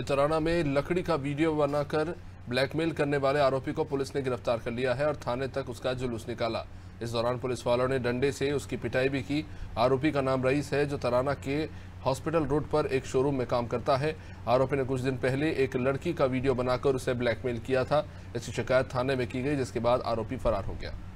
तराना में लकड़ी का वीडियो बनाकर ब्लैकमेल करने वाले आरोपी को पुलिस ने गिरफ्तार कर लिया है और थाने तक उसका जुलूस निकाला इस दौरान पुलिस वालों ने डंडे से उसकी पिटाई भी की आरोपी का नाम रईस है जो तराना के हॉस्पिटल रोड पर एक शोरूम में काम करता है आरोपी ने कुछ दिन पहले एक लड़की का वीडियो बनाकर उसे ब्लैकमेल किया था इसकी शिकायत थाने में की गई जिसके बाद आरोपी फरार हो गया